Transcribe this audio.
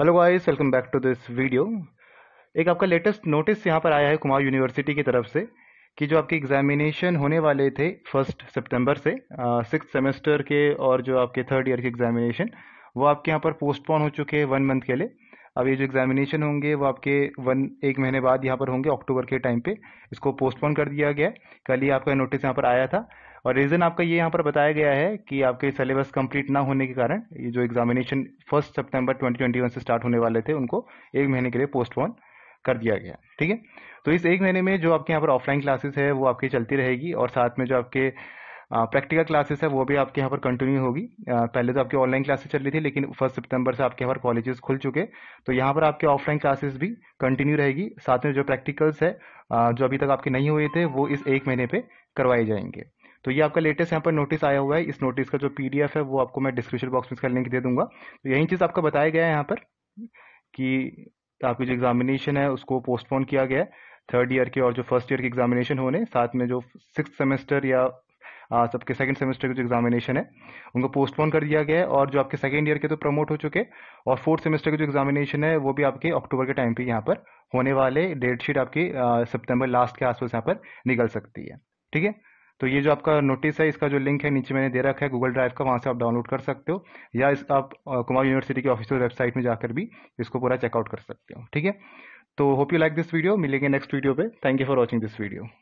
hello guys welcome back to this video एक आपका latest notice यहाँ पर आया है कुमार यूनिवर्सिटी की तरफ से कि जो आपके एग्जामिनेशन होने वाले थे फर्स्ट सितंबर से सिक्स सेमेस्टर के और जो आपके थर्ड ईयर के एग्जामिनेशन वो आपके यहाँ पर पोस्टपोन हो चुके हैं वन मंथ के लिए अब ये जो एग्जामिनेशन होंगे वो आपके वन एक महीने बाद यहाँ पर होंगे अक्टूबर के टाइम पे इसको पोस्टपोन कर दिया गया है कल ही आपका नोटिस यहाँ पर आया था और रीज़न आपका ये यहाँ पर बताया गया है कि आपके सिलेबस कंप्लीट ना होने के कारण ये जो एग्जामिनेशन फर्स्ट सितंबर 2021 से स्टार्ट होने वाले थे उनको एक महीने के लिए पोस्टपोन कर दिया गया ठीक है तो इस एक महीने में जो आपके यहाँ पर ऑफलाइन क्लासेस है वो आपकी चलती रहेगी और साथ में जो आपके प्रैक्टिकल क्लासेस है वो भी आपके यहाँ पर कंटिन्यू होगी पहले तो आपकी ऑनलाइन क्लासेस चल रही थी लेकिन फर्स्ट सितंबर से आपके यहाँ पर कॉलेजेस खुल चुके तो यहाँ पर आपके ऑफलाइन क्लासेस भी कंटिन्यू रहेगी साथ में जो प्रैक्टिकल्स है जो अभी तक आपके नहीं हुए थे वो इस एक महीने पर करवाए जाएंगे तो ये आपका लेटेस्ट यहाँ पर नोटिस आया हुआ है इस नोटिस का जो पी है वो आपको मैं डिस्क्रिप्शन बॉक्स में इसका लिंक दे दूंगा तो यही चीज़ आपका बताया गया है यहाँ पर कि आपकी जो एग्जामिनेशन है उसको पोस्टपोन किया गया है थर्ड ईयर के और जो फर्स्ट ईयर के एग्जामिनेशन होने साथ में जो सिक्स सेमेस्टर या सबके सेकंड सेमेस्टर के जो एग्जामिनेशन है उनको पोस्टपोन कर दिया गया है और जो आपके सेकेंड ईयर के तो प्रमोट हो चुके और फोर्थ सेमेस्टर के जो एग्जामिनेशन है वो भी आपके अक्टूबर के टाइम पर यहाँ पर होने वाले डेट शीट आपकी सितंबर लास्ट के आसपास यहाँ पर निकल सकती है ठीक है तो ये जो आपका नोटिस है इसका जो लिंक है नीचे मैंने दे रखा है गूगल ड्राइव का वहाँ से आप डाउनलोड कर सकते हो या इस आप कुमार यूनिवर्सिटी की ऑफिशियल वेबसाइट में जाकर भी इसको पूरा चेकआउट कर सकते हो ठीक है तो hope you like this video मिलेंगे नेक्स्ट वीडियो पे thank you for watching this video